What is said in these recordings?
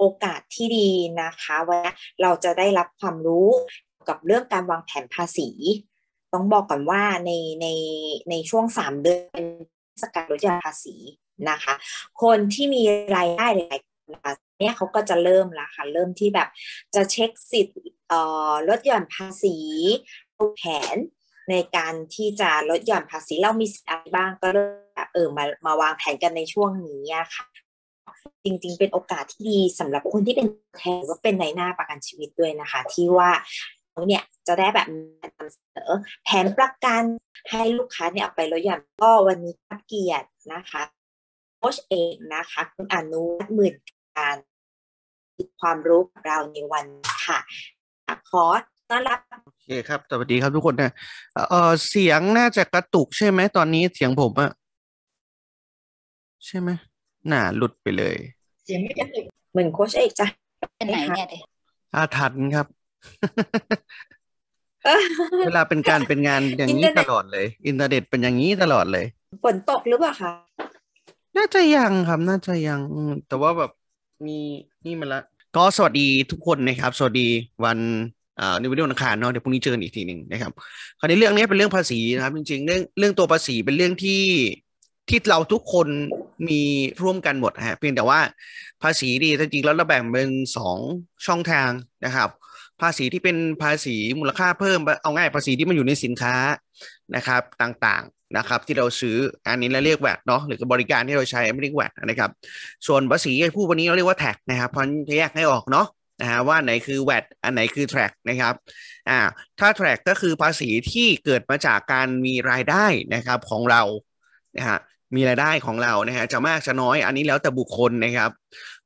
โอกาสที่ดีนะคะว่าเราจะได้รับความรู้กับเรื่องการวางแผนภาษี ต้องบอกก่อนว่าในในในช่วง 3 เดือนเทศกาลลดหย่อนภาษีนะคะ คนที่มีรายได้หลายเนี่ยเขาก็จะเริ่มละค่ะเริ่มที่แบบจะเช็คสิทธิ์ลดหย่อนภาษีแผนในการที่จะลดหย่อนภาษีเรามีสิทธิ์อะไรบ้างก็เริ่มเออมามาวางแผนกันในช่วงนี้ค่ะจริง ๆ เป็นโอกาสที่ดีสำหรับคนที่เป็นแทนว่าเป็นในหน้าประกันชีวิตด้วยนะคะ ที่ว่า เนี่ยจะได้แบบนำเสนอแผนประกันให้ลูกค้าเนี่ยเอาไปลดหย่อนก็วันนี้รับเกียรตินะคะโค้ชเองนะคะคุณอนุวัฒน์หมื่นการความรู้กับเราในวันค่ะขอต้อนรับโอเคครับสวัสดีครับทุกคนนะเออเสียงน่าจะกระตุกใช่ไหมตอนนี้เสียงผมอะใช่ไหมหน้าหลุดไปเลย เสียงไม่กระตุกเหมือนโค้ชเอกจ้ะเป็นไหนเนี่ยเด็อาถันครับ เวลาเป็นการเป็นงานอย่างนี้ตลอดเลย อินเทอร์เน็ตเป็นอย่างนี้ตลอดเลยฝนตกหรือเปล่าคะน่าจะยังครับ น่าจะยังแต่ว่าแบบมีนี่มาละก็สวัสดีทุกคนนะครับ สวัสดีวันในวิดีโอัาคารเนาะเดี๋ยวพรุ่งนี้เจอกันอีกทีหนึ่งนะครับคราวนี้เรื่องนี้เป็นเรื่องภาษีนะครับจริงๆเรื่องเรื่องตัวภาษีเป็นเรื่องที่ที่เราทุกคนมีร่วมกันหมดฮะเพียงแต่ว่าภาษีดีจริงๆแล้วเราแบ่งเป็นสองช่องทางนะครับ ภาษีที่เป็นภาษีมูลค่าเพิ่มเอาง่ายภาษีที่มันอยู่ในสินค้านะครับต่างๆนะครับ ที่เราซื้ออันนี้เราเรียกแวดเนาะหรือบริการที่เราใช้ไม่เรียกแวดนะครับ ส่วนภาษีผู้วันนี้เราเรียกว่าแท็กนะครับเพราะจะแยกให้ออกเนาะนะฮะว่าไหนคือหว t อันไหนคือแท็กนะครับอ่าถ้าแท็กก็คือภาษีที่เกิดมาจากการมีรายได้นะครับของเรานะฮะมีรายได้ของเรานะฮะจะมากจะน้อยอันนี้แล้วแต่บุคคลนะครับ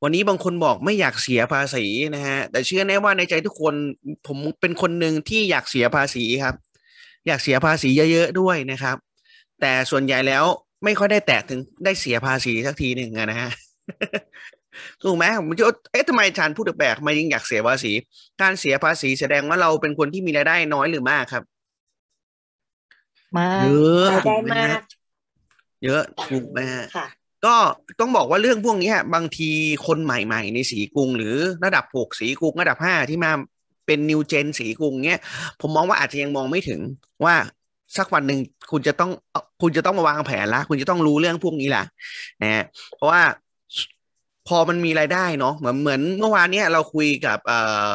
วันนี้บางคนบอกไม่อยากเสียภาษีนะฮะ แต่เชื่อแน่ว่าในใจทุกคนผมเป็นคนหนึ่งที่อยากเสียภาษีครับ อยากเสียภาษีเยอะๆด้วยนะครับ แต่ส่วนใหญ่แล้วไม่ค่อยได้แตะถึงได้เสียภาษีสักทีหนึ่งนะฮะถูกไหมผมจะเอ๊ะทำไมอานพูดแปลกไม่ยิ่งอยากเสียภาษี การเสียภาษีแสดงว่าเราเป็นคนที่มีรายได้น้อยหรือมากครับ มากเยอะรายได้มากเยอะถูกไหมฮะก็ต้องบอกว่าเรื่องพวกนี้บางทีคนใหม่ ๆ ในสีกรุงหรือระดับหกสีกรุงระดับห้าที่มาเป็นนิวเจนสีกรุงเนี้ย ผมมองว่าอาจจะยังมองไม่ถึงว่าสักวันหนึ่งคุณจะต้องคุณจะต้องมาวางแผนละคุณจะต้องรู้เรื่องพวกนี้ละนะเพราะว่าพอมันมีรายได้เนาะเหมือนเหมือนเมื่อวานเนี้ยเราคุยกับเอ่อ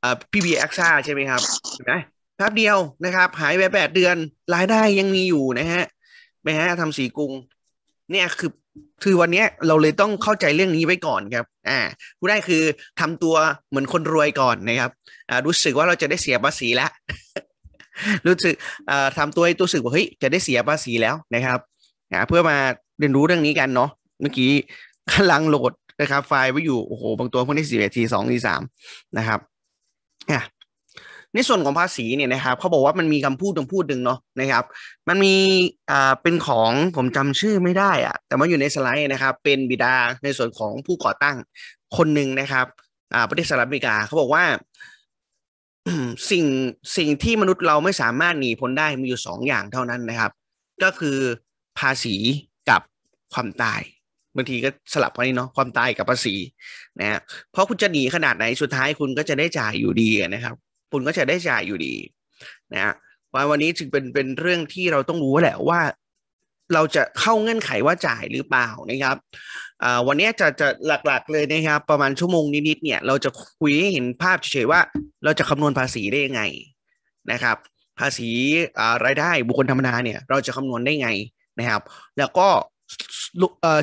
เอ่อพี่บีแอคซ่าใช่ไหมครับเห็นไหมแป๊บเดียวนะครับหายไปแปดเดือนรายได้ยังมีอยู่นะฮะไปฮะทำสีกรุงเนี่ยคือคือวันนี้เราเลยต้องเข้าใจเรื่องนี้ไว้ก่อนครับอ่าผู้ได้คือทำตัวเหมือนคนรวยก่อนนะครับอ่ารู้สึกว่าเราจะได้เสียภาษีแล้วรู้สึกอ่าทำตัวให้ตัวสึกว่าเฮ้ยจะได้เสียภาษีแล้วนะครับอ่าเพื่อมาเรียนรู้เรื่องนี้กันเนาะเมื่อกี้กำลังโหลดนะครับ ไฟล์ไว้อยู่โอ้โหบางตัวเพิ่งได้สี่เอทีสองทีสามนะครับอ่าในส่วนของภาษีเนี่ยนะครับเขาบอกว่ามันมีคำพูดคำพูดหนึ่งเนาะนะครับ มันมีอ่าเป็นของผมจำชื่อไม่ได้อะแต่มันอยู่ในสไลด์นะครับ เป็นบิดาในส่วนของผู้ก่อตั้งคนหนึ่งนะครับอ่าประเทศสหรัฐอเมริกาเขาบอกว่าสิ่งสิ่งที่มนุษย์เราไม่สามารถหนีพ้นได้มีอยู่สองอย่างเท่านั้นนะครับ ก็คือภาษีกับความตาย บางทีก็สลับกันนี่เนาะความตายกับภาษีนะเพราะคุณจะหนีขนาดไหนสุดท้ายคุณก็จะได้จ่ายอยู่ดีนะครับคุณก็จะได้จ่ายอยู่ดีนะฮะววันนี้จึงเป็นเป็นเรื่องที่เราต้องรู้แหละว่า เราจะเข้าเงื่อนไขว่าจ่ายหรือเปล่านะครับวันนี้จะจะหลักๆเลยนะครับ ประมาณชั่วโมงนิดๆเนี่ย เราจะคุยให้เห็นภาพเฉยๆว่าเราจะคำนวณภาษีได้ยังไงนะครับ ภาษีรายได้บุคคลธรรมดาเนี่ยเราจะคำนวณได้ไงนะครับ แล้วก็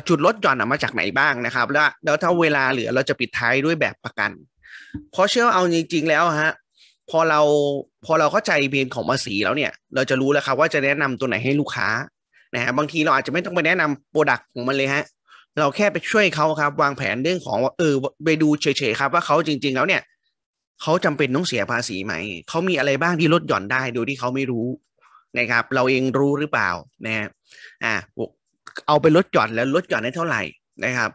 จุดลดหย่อนมาจากไหนบ้างนะครับแล้วแล้วถ้าเวลาเหลือเราจะปิดท้ายด้วยแบบประกัน เพราะเชื่อเอาจริงๆแล้วฮะพอเรา พอเราเข้าใจเบนของภาษีแล้วเนี่ย เราจะรู้แล้วครับ ว่าจะแนะนำตัวไหนให้ลูกค้านะฮะบางทีเราอาจจะไม่ต้องไปแนะนำโปรดักต์ของมันเลยฮะ เราแค่ไปช่วยเขาครับ วางแผนเรื่องของเออไปดูเฉยๆครับว่าเขาจริง ๆ แล้วเนี่ยเขาจำเป็นต้องเสียภาษีไหมเขามีอะไรบ้างที่ลดหย่อนได้ โดยที่เขาไม่รู้นะครับ เราเองรู้หรือเปล่านะฮะอ่าเอาไปลดหย่อนแล้วลดหย่อนได้เท่าไหร่นะครับ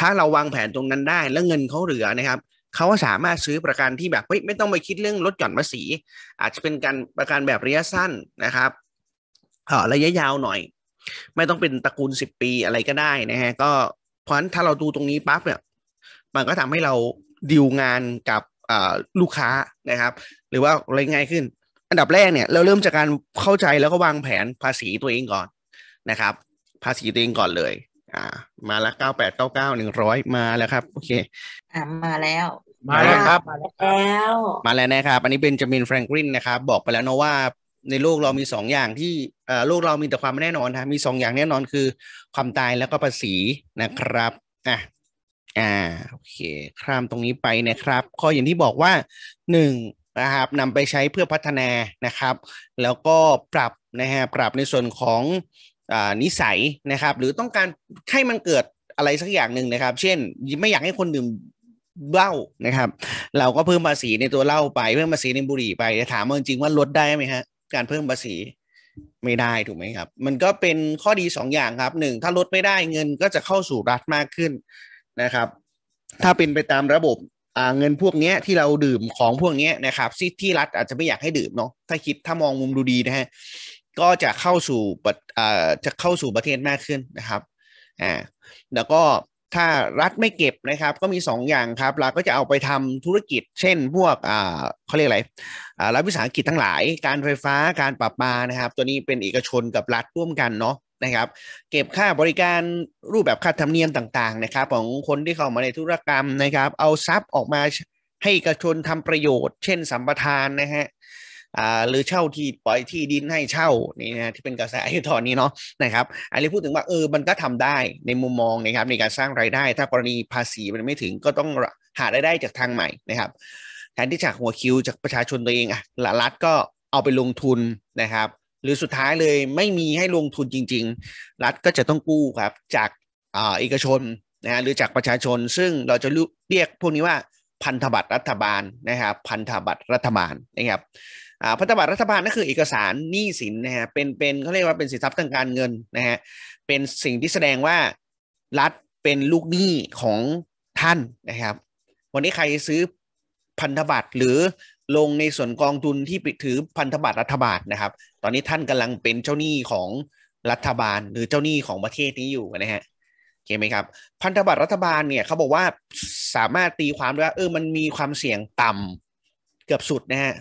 ถ้าเราวางแผนตรงนั้นได้แล้วเงินเขาเหลือนะครับเขาสามารถซื้อประกันที่แบบไม่ต้องไปคิดเรื่องลดหย่อนภาษีอาจจะเป็นการประกันแบบระยะสั้นนะครับระยะยาวหน่อย ไม่ต้องเป็นตระกูลสิบปีอะไรก็ได้นะฮะก็เพราะฉะนั้นถ้าเราดูตรงนี้ปั๊บเนี่ยมันก็ทำให้เราดีลงานกับลูกค้านะครับ หรือว่าอะไรง่ายขึ้น อันดับแรกเนี่ยเราเริ่มจากการเข้าใจแล้วก็วางแผนภาษีตัวเองก่อนนะครับ ภาษีตัวเองก่อนเลย อ่า มาละเก้าแปดเก้าเก้าหนึ่งร้อยมาแล้วครับโอเคอ่ามาแล้วมาแล้วครับมาแล้วมาแล้วนะครับ อันนี้เป็นจามินแฟรงกลินนะครับบอกไปแล้วเนาะว่าในโลกเรามีสองอย่างที่เอ่อโลกเรามีแต่ความแน่นอนนะมีสองอย่างแน่นอนคือ ความตายแล้วก็ภาษีนะครับอ่ะอ่าโอเคข้ามตรงนี้ไปนะครับ ข้ออย่างที่บอกว่าหนึ่งนะครับนำไปใช้เพื่อพัฒนานะครับ แล้วก็ปรับนะฮะปรับในส่วนของนิสัยนะครับ หรือต้องการให้มันเกิดอะไรสักอย่างหนึ่งนะครับ เช่น ไม่อยากให้คนดื่มเหล้านะครับ เราก็เพิ่มภาษีในตัวเหล้าไปเพิ่มภาษีในบุหรี่ไปถามว่าจริงว่าลดได้ไหมฮะการเพิ่มภาษีไม่ได้ถูกไหมครับ มันก็เป็นข้อดีสองอย่างครับหนึ่งถ้าลดไม่ได้เงินก็จะเข้าสู่รัฐมากขึ้นนะครับ ถ้าเป็นไปตามระบบเงินพวกนี้ที่เราดื่มของพวกนี้นะครับที่รัฐอาจจะไม่อยากให้ดื่มเนาะถ้าคิดถ้ามองมุมดูดีนะฮะก็จะเข้าสู่จะเข้าสู่ประเทศมากขึ้นนะครับอ่าแล้วก็ถ้ารัฐไม่เก็บนะครับก็มี2ออย่างครับเราก็จะเอาไปทำธุรกิจ เช่นพวกเขาเรียกอะไรรัฐวิสาหกิจทั้งหลาย การไฟฟ้าการปรับปานะครับ ตัวนี้เป็นเอกชนกับรัฐร่วมกันเนาะนะครับ เก็บค่าบริการรูปแบบค่าธรรมเนียมต่างๆนะครับ ของคนที่เข้ามาในธุรกรรมนะครับ เอาทรัพย์ออกมาให้เอกชนทำประโยชน์เช่นสัมปทานนะฮะอ่าหรือเช่า ที่ปล่อยที่ดินให้เช่านี่นะที่เป็นกระแสอยู่ตอนนี้เนาะนะครับ อันนี้พูดถึงว่าเออมันก็ทำได้ในมุมมองนะครับในการสร้างรายได้ถ้ากรณีภาษีมันไม่ถึงก็ต้องหารายได้จากทางใหม่นะครับแทนที่จากหัวคิวจากประชาชนตัวเองอะรัฐก็เอาไปลงทุนนะครับ หรือสุดท้ายเลยไม่มีให้ลงทุนจริง ๆ รัฐก็จะต้องกู้ครับจากเอกชนนะฮะหรือจากประชาชน ซึ่งเราจะเรียกพวกนี้ว่าพันธบัตรรัฐบาลนะครับ พันธบัตรรัฐบาลนะครับพันธบัตรรัฐบาลนั่นคือเอกสารหนี้สินนะฮะเป็นเป็นเขาเรียกว่าเป็นสินทรัพย์ทางการเงินนะฮะเป็นสิ่งที่แสดงว่ารัฐเป็นลูกหนี้ของท่านนะครับ วันนี้ใครซื้อพันธบัตรหรือลงในส่วนกองทุนที่ถือพันธบัตรรัฐบาลนะครับ ตอนนี้ท่านกำลังเป็นเจ้าหนี้ของรัฐบาล หรือเจ้าหนี้ของประเทศนี้อยู่นะฮะอเคไหมครับพันธบัตรรัฐบาลเนี่ยเขาบอกว่าสามารถตีความได้ว่าเออมันมีความเสี่ยงต่ำ เกือบสุดนะฮะ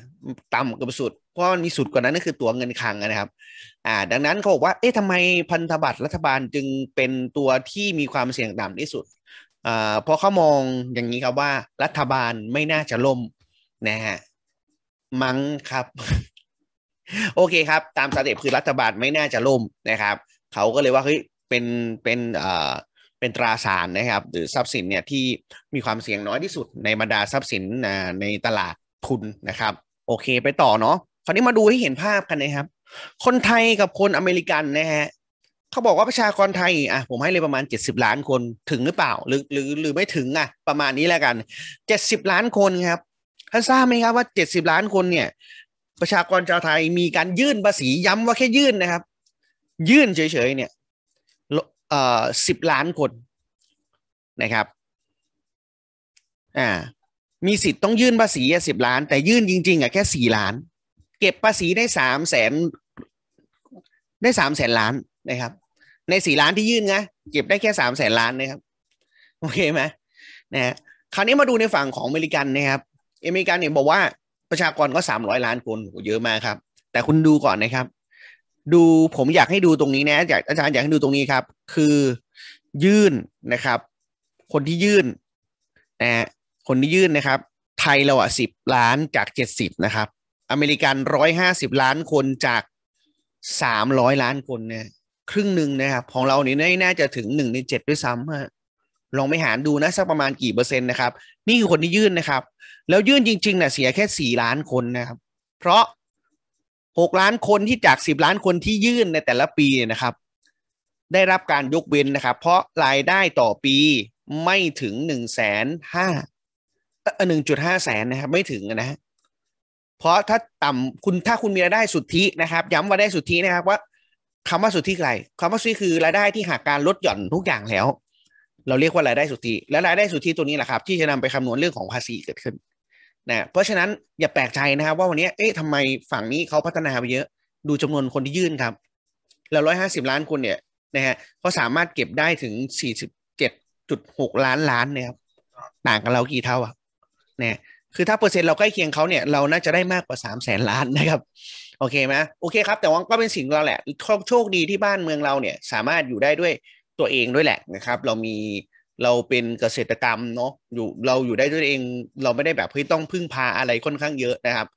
ต่ำเกือบสุดเพราะมันมีสุดกว่านั้นนั่นคือตัวเงินคลังนะครับ อ่า ดังนั้นเขาบอกว่าเอ๊ะทำไมพันธบัตรรัฐบาลจึงเป็นตัวที่มีความเสี่ยงต่ำที่สุดอ่าเพราะเขามองอย่างนี้ครับว่า รัฐบาลไม่น่าจะล่มนะฮะมั้งครับ โอเคครับ ตามสเต็ปคือรัฐบาลไม่น่าจะล่มนะครับ เขาก็เลยว่าเฮ้ยเป็นเป็นอ่าเป็นตราสารนะครับ หรือทรัพย์สินเนี่ยที่มีความเสี่ยงน้อยที่สุดในบรรดาทรัพย์สินในตลาดทุนนะครับ โอเคไปต่อเนาะคราวนี้มาดูให้เห็นภาพกันนะครับ คนไทยกับคนอเมริกันนะฮะเขาบอกว่าประชากรไทยอ่ะผมให้เลยประมาณ70ล้านคนถึงหรือเปล่าหรือหรือหรือไม่ถึงอ่ะ ประมาณนี้แล้วกัน70ล้านคนครับท่านทราบไหมครับว่า70ล้านคนเนี่ย ประชากรชาวไทยมีการยื่นภาษีย้ำว่าแค่ยื่นนะครับ ยื่นเฉยๆเนี่ยสิบล้านคนนะครับอ่ามีสิทธิ์ต้องยื่นภาษีสิบล้าน แต่ยื่นจริง ๆอ่ะแค่สี่ล้าน เก็บภาษีได้สามแสนได้สามแสนล้านนะครับ ในสี่ล้านที่ยื่นไงเก็บได้แค่สามแสนล้านนะครับโอเคไหมนะคราวนี้มาดูในฝั่งของอเมริกันนะครับอเมริกันเนี่ยบอกว่าประชากรก็สามร้อยล้านคนเยอะมากครับ แต่คุณดูก่อนนะครับดูผมอยากให้ดูตรงนี้นะอยากอาจารย์อยากให้ดูตรงนี้ครับคือยื่นนะครับคนที่ยื่นนะคนที่ยื่นนะครับ ไทยเราอ่ะสิบล้านจากเจ็ดสิบนะครับอเมริกันร้อยห้าสิบล้านคนจากสามร้อยล้านคนเนี่ยครึ่งหนึ่งนะครับ ของเรานี่น่าจะถึงหนึ่งในเจ็ดด้วยซ้ำฮะลองไปหารดูนะสักประมาณกี่เปอร์เซ็นต์นะครับนี่คือคนที่ยื่นนะครับ แล้วยื่นจริงๆเนะ่ะเสียแค่สี่ล้านคนนะครับ เพราะหกล้านคนที่จากสิบล้านคนที่ยื่นในแต่ละปีเนี่ยนะครับ ได้รับการยกเว้นนะครับ เพราะรายได้ต่อปีไม่ถึงหนึ่งแสนห้าหนึ่งจุดห้าแสนนะครับ ไม่ถึงนะเพราะถ้าต่ำคุณถ้าคุณมีรายได้สุทธินะครับ ย้ำว่าได้สุทธินะครับ ว่า คำว่าสุทธิอะไรคำว่าสุทธิคือ รายได้ที่หากการลดหย่อนทุกอย่างแล้ว เราเรียกว่ารายได้สุทธิ และรายได้สุทธิตัวนี้แหละครับ ที่จะนำไปคำนวณเรื่องของภาษีเกิดขึ้นนะเพราะฉะนั้นอย่าแปลกใจนะครับ ว่าวันนี้เอ๊ะทำไมฝั่งนี้เขาพัฒนาไปเยอะ ดูจำนวนคนที่ยื่นครับ แล้วร้อยห้าสิบล้านคนเนี่ยนะฮะเขาสามารถเก็บได้ถึงสี่สิบเจ็ดจุดหกล้านล้านเนะยครับต่างกับเรากี่เท่าอ่ะ เนี่ย คือถ้าเปอร์เซ็นต์เราใกล้เคียงเขาเนี่ยเราน่าจะได้มากกว่าสามแสนล้านนะครับ โอเคไหมโอเคครับ แต่ว่าก็เป็นสิ่งเราแหละโชคดีที่บ้านเมืองเราเนี่ยสามารถอยู่ได้ด้วยตัวเองด้วยแหละนะครับ เรามีเราเป็นเกษตรกรรมเนาะอยู่เราอยู่ได้ด้วยเองเราไม่ได้แบบเฮ้ยต้องพึ่งพาอะไรค่อนข้างเยอะนะครับ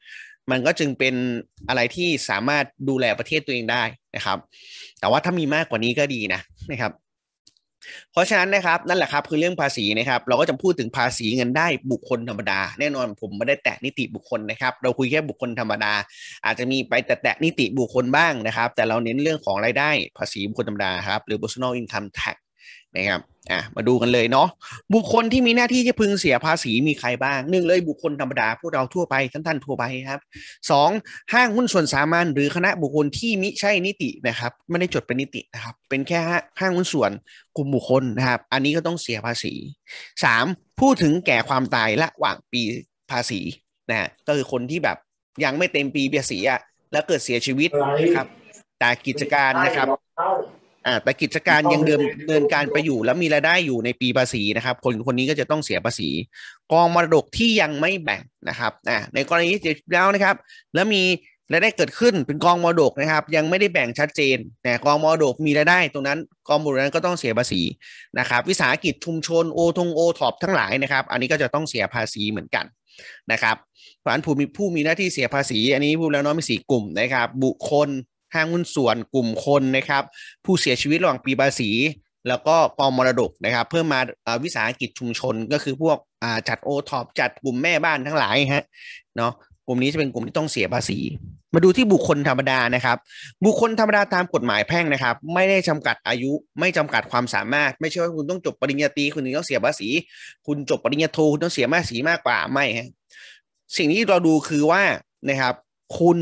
มันก็จึงเป็นอะไรที่สามารถดูแลประเทศตัวเองได้นะครับ แต่ว่าถ้ามีมากกว่านี้ก็ดีนะนะครับ เพราะฉะนั้นนะครับนั่นแหละครับคือเรื่องภาษีนะครับ เราก็จะพูดถึงภาษีเงินได้บุคคลธรรมดา แน่นอนผมไม่ได้แตะนิติบุคคลนะครับ เราคุยแค่บุคคลธรรมดาอาจจะมีไปแตะแตะนิติบุคคลบ้างนะครับ แต่เราเน้นเรื่องของรายได้ภาษีบุคคลธรรมดาครับ หรือ personal income tax นะครับอ่ะมาดูกันเลยเนาะบุคคลที่มีหน้าที่จะพึงเสียภาษีมีใครบ้างหนึ่งเลยบุคคลธรรมดาพวกเราทั่วไปท่านท่านทั่วไปครับสองห้างหุ้นส่วนสามัญหรือคณะบุคคลที่มิใช่นิตินะครับไม่ได้จดเป็นนิตินะครับเป็นแค่ห้างหุ้นส่วนกลุ่มบุคคลนะครับ อันนี้ก็ต้องเสียภาษีสามพูดถึงแก่ความตายระหว่างปีภาษีนะก็คือคนที่แบบยังไม่เต็มปีภาษีอะแล้วเกิดเสียชีวิตนะครับแต่กิจการนะครับ่าแต่กิจการยังเดิมเดินการไปอยู่แล้วมีรายได้อยู่ในปีภาษีนะครับคนคนนี้ก็จะต้องเสียภาษี กองมรดกที่ยังไม่แบ่งนะครับอ่าในกรณีที่เสียแล้วนะครับ แล้วมีรายได้เกิดขึ้นเป็นกองมรดกนะครับยังไม่ได้แบ่งชัดเจน แต่กองมรดกมีรายได้ ตรงนั้น กองมรดกนั้นก็ต้องเสียภาษีนะครับวิสาหกิจชุมชน โอทง โอท็อปทั้งหลายนะครับ อันนี้ก็จะต้องเสียภาษีเหมือนกันนะครับผู้มีผู้มีหน้าที่เสียภาษีอันนี้พูดแล้วเนาะมีสี่กลุ่มนะครับบุคคลห้างหุ้นส่วนกลุ่มคนนะครับ ผู้เสียชีวิตระหว่างปีภาษี แล้วก็กองมรดกนะครับ เพิ่มมาวิสาหกิจชุมชน ก็คือพวกจัดโอท็อปจัดกลุ่มแม่บ้านทั้งหลายฮะเนาะกลุ่มนี้จะเป็นกลุ่มที่ต้องเสียภาษี มาดูที่บุคคลธรรมดานะครับ บุคคลธรรมดาตามกฎหมายแพ่งนะครับ ไม่ได้จำกัดอายุไม่จำกัดความสามารถ ไม่ใช่ว่าคุณต้องจบปริญญาตรีคุณถึงต้องเสียภาษีคุณจบปริญญาโทคุณต้องเสียภาษีมากกว่าไม่ฮะสิ่งที่เราดูคือว่านะครับ คุณ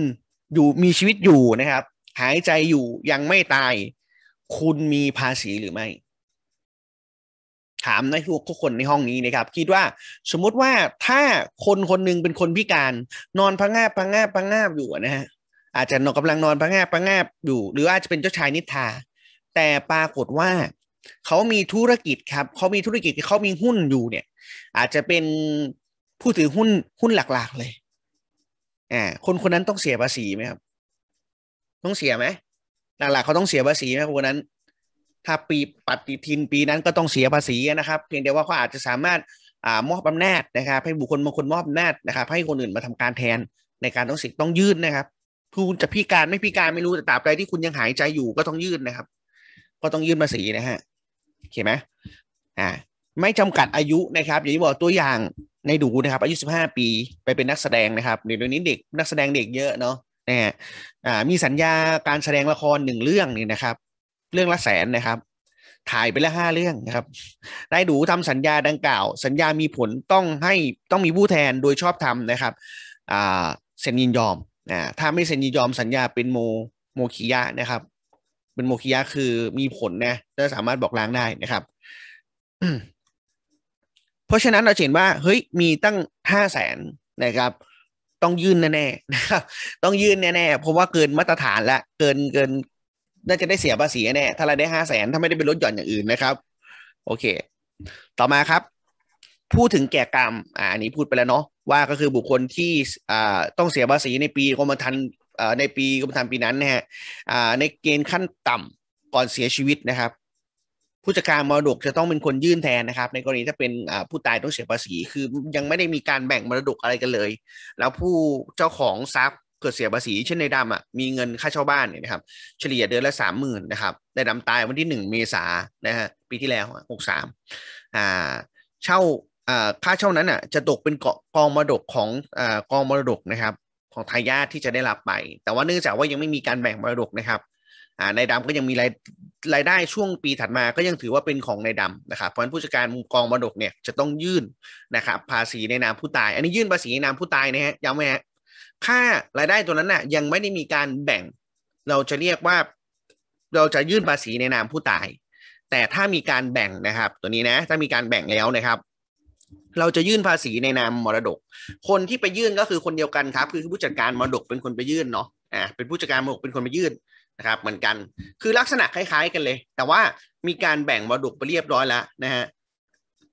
อยู่มีชีวิตอยู่นะครับหายใจอยู่ยังไม่ตายคุณมีภาษีหรือไม่ ถามในทุกทุกคนในห้องนี้นะครับ คิดว่าสมมติว่าถ้าคนคนนึงเป็นคนพิการนอนพังงาบพังงาบพังงาบอยู่นะฮะอาจจะนอนกำลังนอนพังงาบพังงาบอยู่ หรืออาจจะเป็นเจ้าชายนิทราแต่ปรากฏว่าเขามีธุรกิจครับเขามีธุรกิจเขามีหุ้นอยู่เนี่ยอาจจะเป็นผู้ถือหุ้นหุ้นหลักๆ เลยอ่าคนคนนั้นต้องเสียภาษีไหมครับต้องเสียไหมหลักๆเขาต้องเสียภาษีไหมวันนั้น ถ้าปีปฏิทินปีนั้นก็ต้องเสียภาษีนะครับ เพียงแต่ว่าเขาอาจจะสามารถอมอบอำนาจนะครับ ให้บุคคลบางคนมอบอำนาจนะครับ ให้คนอื่นมาทำการแทนในการต้องสิทธิ์ต้องยื่นนะครับ คุณจะพิการไม่พิการไม่รู้แต่ตราบใดที่คุณยังหายใจอยู่ก็ต้องยื่นนะครับก็ต้องยื่นภาษีนะฮะเข้าไหมอ่าไม่จำกัดอายุนะครับอย่างที่บอกตัวอย่างในดูนะครับอายุ15ปีไปเป็นนักแสดงนะครับเดี๋ยวนี้เด็กนักแสดงเด็กเยอะเนาะนะฮะมีสัญญาการแสดงละครหนึ่งเรื่องนี่นะครับ เรื่องละแสนนะครับ ถ่ายไปละห้าเรื่องนะครับนายดูทำสัญญาดังกล่าว สัญญามีผลต้องให้ต้องมีผู้แทนโดยชอบธรรมนะครับเซ็นยินยอมนะถ้าไม่เซ็นยินยอมสัญญาเป็นโมโมคิยะนะครับ เป็นโมคิยะคือมีผลนะ จะสามารถบอกล้างได้นะครับ เพราะฉะนั้นเราเห็นว่า เฮ้ย มีตั้งห้าแสนนะครับต้องยื่นแน่ๆนะครับต้องยื่นแน่ๆ เพราะว่าเกินมาตรฐานละเกินเกินน่าจะได้เสียภาษีแน่ ถ้าเราได้ห้าแสนถ้าไม่ได้เป็นรถหย่อนอย่างอื่นนะครับ โอเค ต่อมาครับ พูดถึงแก่กรรมอ่าันนี้พูดไปแล้วเนาะ ว่าก็คือบุคคลที่อ่าต้องเสียภาษีในปีกรมธรรม์ในปีกรมธรรม์ปีนั้นนะฮะอ่าในเกณฑ์ขั้นต่ำก่อนเสียชีวิตนะครับผู้จัดการมรดกจะต้องเป็นคนยื่นแทนนะครับในกรณีถ้าเป็นผู้ตายต้องเสียภาษีคือยังไม่ได้มีการแบ่งมรดกอะไรกันเลย แล้วผู้เจ้าของทรัพย์เกิดเสียภาษีเช่นในดำอ่ะมีเงินค่าเช่าบ้านเนี่ยนะครับเฉลี่ยเดือนละสามหมื่นนะครับในดำตายวันที่หนึ่งเมษานะฮะปีที่แล้วหกสามอ่าเช่าอ่าค่าเช่านั้นอ่ะจะตกเป็นกองมรดก ของอ่ากองมรดกนะครับของทายาทที่จะได้รับไป แต่ว่าเนื่องจากว่ายังไม่มีการแบ่งมรดกนะครับอ่าในดำก็ยังมีรายรายได้ช่วงปีถัดมา ก็ยังถือว่าเป็นของนายดำนะครับ เพราะฉะนั้นผู้จัดการกองมรดกเนี่ย จะต้องยื่นนะครับ ภาษีในนามผู้ตาย อันนี้ยื่นภาษีในนามผู้ตายนะฮะย้ำไว้ฮะค่ารายได้ตัวนั้นนะ่ะ ยังไม่ได้มีการแบ่ง เราจะเรียกว่า เราจะยื่นภาษีในนามผู้ตาย แต่ถ้ามีการแบ่งนะครับ ตัวนี้นะถ้ามีการแบ่งแล้วนะครับ เราจะยื่นภาษีในนามมรดก คนที่ไปยื่นก็คือคนเดียวกันครับ คือผู้จัดการมรดกเป็นคนไปยื่นเนาะ อ่า เป็นผู้จัดการมรดกเป็นคนไปยื่นนะครับเหมือนกันคือลักษณะคล้าย ๆกันเลยแต่ว่ามีการแบ่งมรดกไปเรียบร้อยแล้วนะฮะ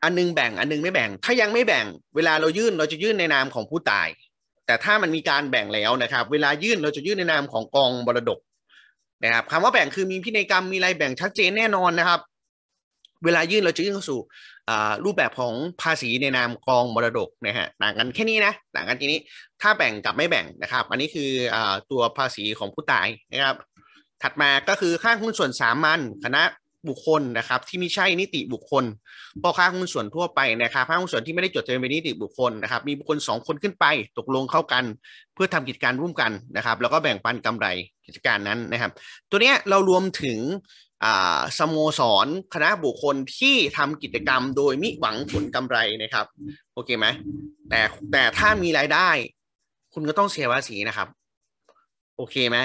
อันนึงแบ่งอันนึงไม่แบ่ง ถ้ายังไม่แบ่ง เวลาเรายื่นเราจะยื่นในนามของผู้ตาย แต่ถ้ามันมีการแบ่งแล้วนะครับ เวลายื่นเราจะยื่นในนามของกองมรดกนะครับคำว่าแบ่งคือมีพินัยกรรมมีรายแบ่งชัดเจนแน่นอนนะครับ เวลายื่นเราจะยื่นเข้าสู่รูปแบบของภาษีในนามกองมรดกนะฮะต่างกันแค่นี้นะต่างกันทีนี้ ถ้าแบ่งกับไม่แบ่งนะครับ อันนี้คืออตัวภาษีของผู้ตายนะครับถัดมาก็คือค่าหุ้นส่วนสามัญคณะบุคคลนะครับ ที่ไม่ใช่นิติบุคคลพอค่าหุ้นส่วนทั่วไปนะครับค่าหุ้นส่วนที่ไม่ได้จดทะเบียนเป็นนิติบุคคลนะครับ มีบุคคล 2 คนขึ้นไปตกลงเข้ากัน เพื่อทำกิจการร่วมกันนะครับ แล้วก็แบ่งปันกำไรกิจการนั้นนะครับ ตัวเนี้ยเรารวมถึงสโมสรคณะบุคคลที่ทำกิจกรรมโดยมิหวังผลกำไรนะครับ โอเคไหมแต่แต่ถ้ามีรายได้ คุณก็ต้องเสียภาษีนะครับ โอเคไหม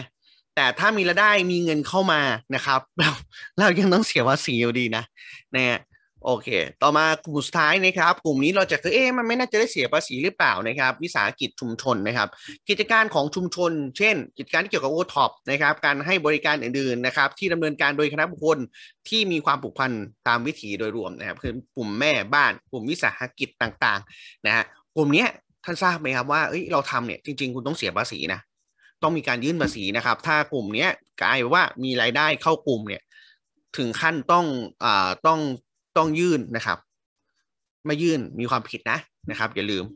แต่ถ้ามีรายได้มีเงินเข้ามานะครับเราเรายังต้องเสียภาษีอยู่ดีนะนี่ะโอเค ต่อมากลุ่มสุดท้ายนะครับ กลุ่มนี้เราจะคือเอ๊ะมันไม่น่าจะได้เสียภาษีหรือเปล่านะครับ วิสาหกิจชุมชนนะครับ กิจการของชุมชน เช่น กิจการที่เกี่ยวกับโอท็อปนะครับการให้บริการอื่นๆนะครับที่ดำเนินการโดยคณะบุคคลที่มีความผูกพันตามวิถีโดยรวมนะครับ คือกลุ่มแม่บ้านกลุ่มวิสาหกิจต่างๆนะฮะกลุ่มนี้ท่านทราบไหมครับว่าเอ้ยเราทำเนี่ยจริงๆ คุณต้องเสียภาษีนะต้องมีการยื่นภาษีนะครับถ้ากลุ่มเนี้ยกลายว่ามีรายได้เข้ากลุ่มเนี่ยถึงขั้น ต้องอ่าต้องต้องยื่นนะครับไม่ยื่นมีความผิดนะนะครับอย่าลืม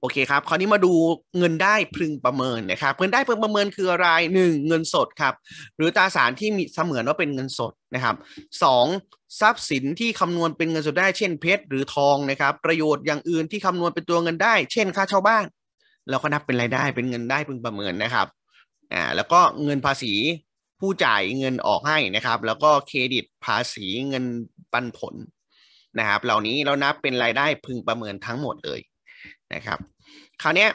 โอเคครับคราวนี้มาดูเงินได้พึงประเมินนะครับเงินได้พึงประเมินคืออะไรหนึ่งเงินสดครับหรือตราสารที่มีเสมือนว่าเป็นเงินสดนะครับสองทรัพย์สินที่คำนวณเป็นเงินสดได้เช่นเพชรหรือทองนะครับประโยชน์อย่างอื่นที่คำนวณเป็นตัวเงินได้ เช่น ค่าเช่าบ้านแล้วก็นับเป็นรายได้เป็นเงินได้พึงประเมินนะครับ อ่าแล้วก็เงินภาษีผู้จ่ายเงินออกให้นะครับ แล้วก็เครดิตภาษีเงินปันผลนะครับ เหล่านี้เรานับเป็นรายได้พึงประเมินทั้งหมดเลยนะครับ คราวนี้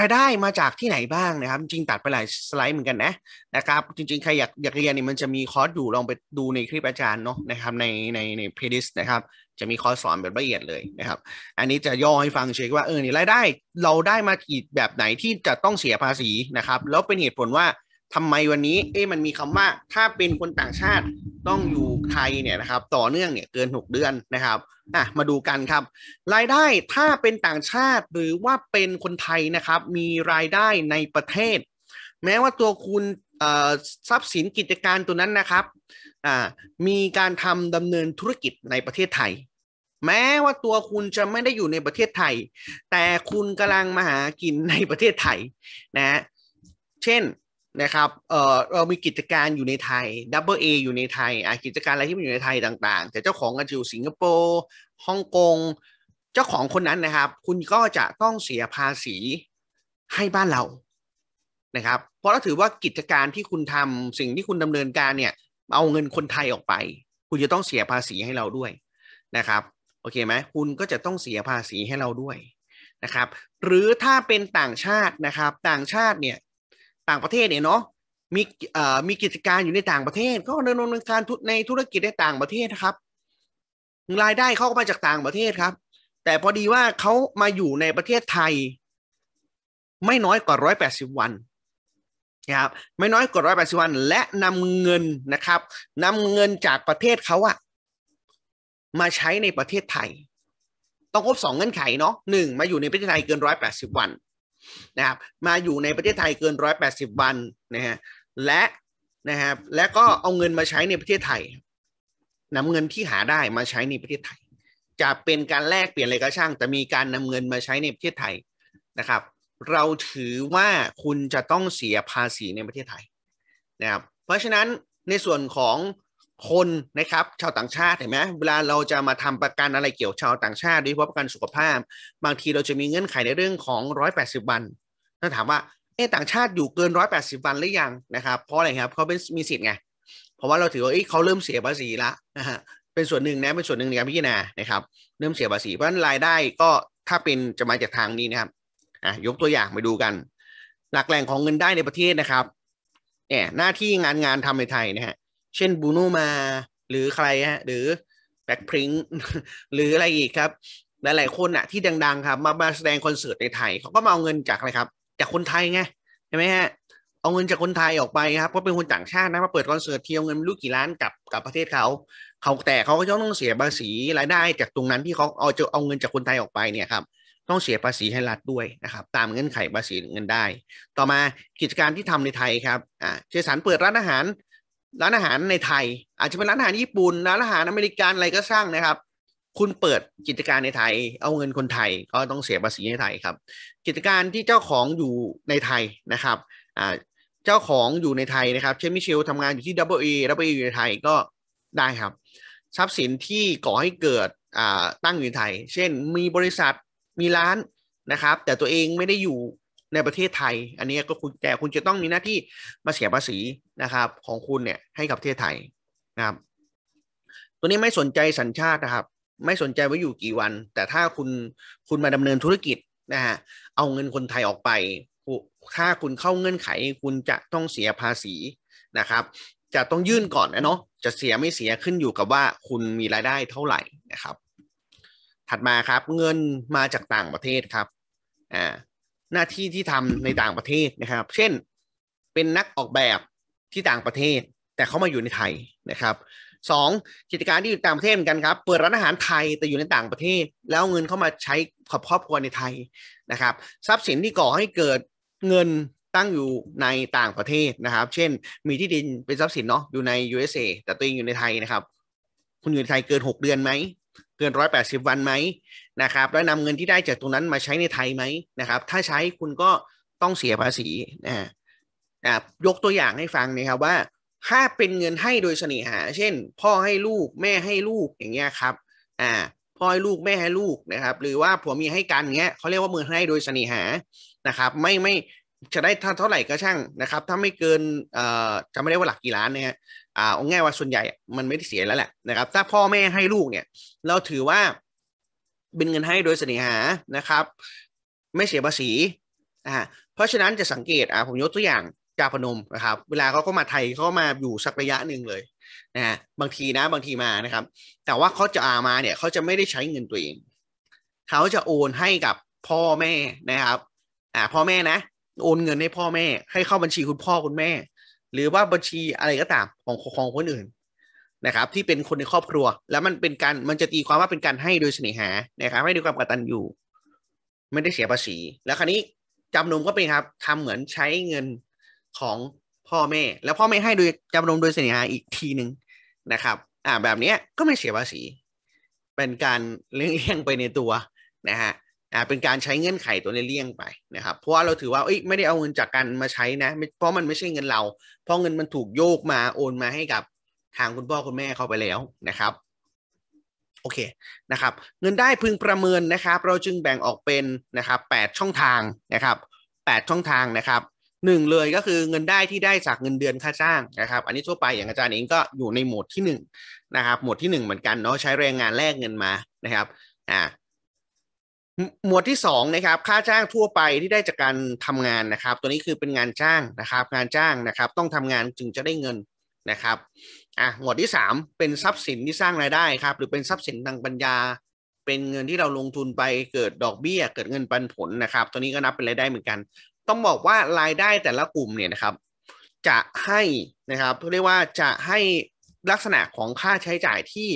รายได้มาจากที่ไหนบ้างนะครับ จริงตัดไปหลายสไลด์เหมือนกันนะนะครับ จริง ๆ ใครอยากอยากเรียนเนี่ยมันจะมีคอร์สอยู่ ลองไปดูในคลิปอาจารย์เนาะนะครับในในในเพลย์ลิสต์นะครับ จะมีคอร์สสอนแบบละเอียดเลยนะครับ อันนี้จะย่อให้ฟังเฉยว่าเออเนี่ยรายได้ เราได้มากี่แบบไหนที่จะต้องเสียภาษีนะครับแล้วเป็นเหตุผลว่าทำไมวันนี้เอ๊ะมันมีคำว่า ถ้าเป็นคนต่างชาติต้องอยู่ไทยเนี่ยนะครับต่อเนื่องเนี่ยเกิน 6 เดือนนะครับอ่ะมาดูกันครับ รายได้ถ้าเป็นต่างชาติหรือว่าเป็นคนไทยนะครับ มีรายได้ในประเทศ แม้ว่าตัวคุณทรัพย์สินกิจการตัวนั้นนะครับมีการทำดำเนินธุรกิจในประเทศไทย แม้ว่าตัวคุณจะไม่ได้อยู่ในประเทศไทย แต่คุณกำลังมาหากินในประเทศไทยนะเช่นนะครับเออเรามีกิจการอยู่ในไทย Double A อยู่ในไทยอ่กิจการอะไรที่มันอยู่ในไทยต่างๆ แต่เจ้าของกัอยู่สิงคโปร์ ฮ่องกง เจ้าของคนนั้นนะครับ คุณก็จะต้องเสียภาษีให้บ้านเรา นะครับ เพราะเราถือว่ากิจการที่คุณทำสิ่งที่คุณดำเนินการเนี่ย เอาเงินคนไทยออกไป คุณจะต้องเสียภาษีให้เราด้วย นะครับ โอเคไหมคุณก็จะต้องเสียภาษีให้เราด้วย นะครับ หรือถ้าเป็นต่างชาตินะครับ ต่างชาติเนี่ยต่างประเทศเนี่ยเนาะมีมีกิจการอยู่ในต่างประเทศเขาดำเนินการในธุรกิจในต่างประเทศนะครับรายได้เขาก็มาจากต่างประเทศครับแต่พอดีว่าเขามาอยู่ในประเทศไทยไม่น้อยกว่าร้อยแปดสิบวันนะครับไม่น้อยกว่าร้อยแปดสิบวัน และนำเงินนะครับ นำเงินจากประเทศเขาอะมาใช้ในประเทศไทยต้องครบสองเงื่อนไขเนาะหนึ่งมาอยู่ในประเทศไทยเกินร้อยแปดสิบวันนะครับมาอยู่ในประเทศไทยเกินร้อยแปดสิบวันนะฮะและนะครับและก็เอาเงินมาใช้ในประเทศไทยนำเงินที่หาได้มาใช้ในประเทศไทย จะเป็นการแลกเปลี่ยนอะไรก็ช่างแต่มีการนำเงินมาใช้ในประเทศไทยนะครับ เราถือว่าคุณจะต้องเสียภาษีในประเทศไทยนะครับเพราะฉะนั้นในส่วนของคนนะครับชาวต่างชาติเห็นไหมเวลาเราจะมาทำประกันอะไรเกี่ยวชาวต่างชาติโดยเฉพาะประกันสุขภาพบางทีเราจะมีเงื่อนไขในเรื่องของ180วัน ถ้าถามว่าเออต่างชาติอยู่เกิน180วันหรือยังนะครับเพราะอะไรครับเขาเป็นมีสิทธิ์ไงเพราะว่าเราถือว่าเขาเริ่มเสียภาษีละนะฮะเป็นส่วนหนึ่งนะเป็นส่วนหนึ่งในการพิจารณานะครับ เริ่มเสียภาษีเพราะรายได้ก็ถ้าเป็นจะมาจากทางนี้นะครับอ่ะยกตัวอย่างไปดูกันหลักแหล่งของเงินได้ในประเทศนะครับเนี่ยหน้าที่งานงานทำในไทยนะฮะเช่นบูโนมาหรือใครฮะหรือแบ็คพริ้งหรืออะไรอีกครับหลายๆคนอะที่ดังๆครับมามาแสดงคอนเสิร์ตในไทยเขาก็มาเอาเงินจากอะไรครับ จากคนไทยไงใช่ไหมฮะเอาเงินจากคนไทยออกไปครับเพราะเป็นคนต่างชาตินะมาเปิดคอนเสิร์ตเที่ยวเงินรู้กี่ล้านกับกับประเทศเขาเขาแต่เขาก็ต้องเสียภาษีรายได้ จากตรงนั้นที่เขาเอาจะเอาเงินจากคนไทยออกไปเนี่ยครับต้องเสียภาษีให้รัฐด้วยนะครับตามเงื่อนไขภาษีเงินได้ ต่อมากิจการที่ทำในไทยครับอ่าเชสันเปิดร้านอาหารร้านอาหารในไทย อาจจะเป็นร้านอาหารญี่ปุ่นร้านอาหารอเมริกันอะไรก็สร้างนะครับ คุณเปิดกิจการในไทย เอาเงินคนไทยก็ต้องเสียภาษีในไทยครับ กิจการที่เจ้าของอยู่ในไทยนะครับอ่าเจ้าของอยู่ในไทยนะครับเช่นมิเชลทำงานอยู่ที่ w a w a อยู่ในไทยก็ได้ครับ ทรัพย์สินที่ก่อให้เกิดตั้งอยู่ในไทย เช่นมีบริษัทมีร้านนะครับ แต่ตัวเองไม่ได้อยู่ในประเทศไทย อันนี้ก็คุณแต่คุณจะต้องมีหน้าที่มาเสียภาษีนะครับ ของคุณเนี่ยให้กับประเทศไทยนะครับ ตัวนี้ไม่สนใจสัญชาตินะครับ ไม่สนใจว่าอยู่กี่วัน แต่ถ้าคุณคุณมาดำเนินธุรกิจนะฮะเอาเงินคนไทยออกไปถ้าคุณเข้าเงื่อนไข คุณจะต้องเสียภาษีนะครับ จะต้องยื่นก่อนนะเนาะจะเสียไม่เสียขึ้นอยู่กับว่าคุณมีรายได้เท่าไหร่นะครับ ถัดมาครับเงินมาจากต่างประเทศครับอ่าหน้าที่ที่ทำในต่างประเทศนะครับ เช่น เป็นนักออกแบบที่ต่างประเทศ แต่เขามาอยู่ในไทยนะครับสองกิจการที่อยู่ต่างประเทศเหมือนกันครับ เปิดร้านอาหารไทยแต่อยู่ในต่างประเทศ แล้วเงินเข้ามาใช้ขอบครอบครัวในไทยนะครับ ทรัพย์สินที่ก่อให้เกิดเงินตั้งอยู่ในต่างประเทศนะครับ เช่น มีที่ดินเป็นทรัพย์สินเนาะอยู่ใน USA แต่ตัวเองอยู่ในไทยนะครับ คุณอยู่ในไทยเกิน6เดือนไหมเกินร้อยแปดสิบวันไหมนะครับ แล้วนำเงินที่ได้จากตรงนั้นมาใช้ในไทยไหมนะครับ ถ้าใช้คุณก็ต้องเสียภาษี นะะยกตัวอย่างให้ฟังนะครับว่า ถ้าเป็นเงินให้โดยเสน่หา เช่น พ่อให้ลูก แม่ให้ลูก อย่างเงี้ยครับ อ่า พ่อให้ลูก แม่ให้ลูก นะครับ หรือว่าผัวเมียให้กันเงี้ยเขาเรียกว่าเงินให้โดยเสน่หา นะครับ ไม่ไม่ จะได้เท่าไหร่ก็ช่าง นะครับ ถ้าไม่เกิน เอ่อจะไม่ได้ว่าหลักกี่ล้านนะฮะอ่าง่ายว่าส่วนใหญ่มันไม่ได้เสียแล้วแหละนะครับ ถ้าพ่อแม่ให้ลูกเนี่ย เราถือว่าเป็นเงินให้โดยเสน่หานะครับ ไม่เสียภาษีอ่าเพราะฉะนั้นจะสังเกตอ่าผมยกตัวอย่างจาพนมนะครับ เวลาเขาก็มาไทยเขามาอยู่สักระยะหนึ่งเลยนะบางทีนะบางทีมานะครับ แต่ว่าเขาจะอามาเนี่ยเขาจะไม่ได้ใช้เงินตัวเองเขาจะโอนให้กับพ่อแม่นะครับ อ่าพ่อแม่นะ โอนเงินให้พ่อแม่ ให้เข้าบัญชีคุณพ่อคุณแม่หรือว่าบัญชีอะไรก็ตามของของคนอื่นนะครับ ที่เป็นคนในครอบครัว แล้วมันเป็นการมันจะตีความว่าเป็นการให้โดยเสน่หานะครับให้ด้วยความกตัญญูไม่ได้เสียภาษี แล้วคราวนี้จำนมก็เป็นครับทำเหมือนใช้เงินของพ่อแม่ แล้วพ่อแม่ให้โดยจำนมโดยเสน่หาอีกทีหนึ่งนะครับ อ่าแบบนี้ก็ไม่เสียภาษีเป็นการเลี้ยงไปในตัวนะฮะอ่าเป็นการใช้เงื่อนไขตัวในเลี่ยงไปนะครับ เพราะว่าเราถือว่าเอ้ยไม่ได้เอาเงินจากการมาใช้นะ เพราะมันไม่ใช่เงินเรา เพราะเงินมันถูกโยกมาโอนมาให้กับทางคุณพ่อคุณแม่เขาไปแล้วนะครับโอเคนะครับ เงินได้พึงประเมินนะครับ เราจึงแบ่งออกเป็นนะครับแปดช่องทางนะครับแปดช่องทางนะครับหนึ่งเลยก็คือเงินได้ที่ได้จากเงินเดือนค่าจ้างนะครับ อันนี้ทั่วไปอย่างอาจารย์เองก็อยู่ในหมวดที่หนึ่งนะครับหมวดที่หนึ่งเหมือนกัน เนาะใช้แรงงานแลกเงินมานะครับอ่าหมวดที่ 2 นะครับ ค่าจ้างทั่วไปที่ได้จากการทำงานนะครับ ตัวนี้คือเป็นงานจ้างนะครับ งานจ้างนะครับ ต้องทำงานจึงจะได้เงินนะครับอ่ะหมวดที่ 3 เป็นทรัพย์สินที่สร้างรายได้ครับ หรือเป็นทรัพย์สินทางปัญญา เป็นเงินที่เราลงทุนไปเกิดดอกเบี้ย เกิดเงินปันผลนะครับ ตัวนี้ก็นับเป็นรายได้เหมือนกัน ต้องบอกว่ารายได้แต่ละกลุ่มเนี่ยนะครับ จะให้นะครับเรียกว่าจะให้ลักษณะของค่าใช้จ่ายที่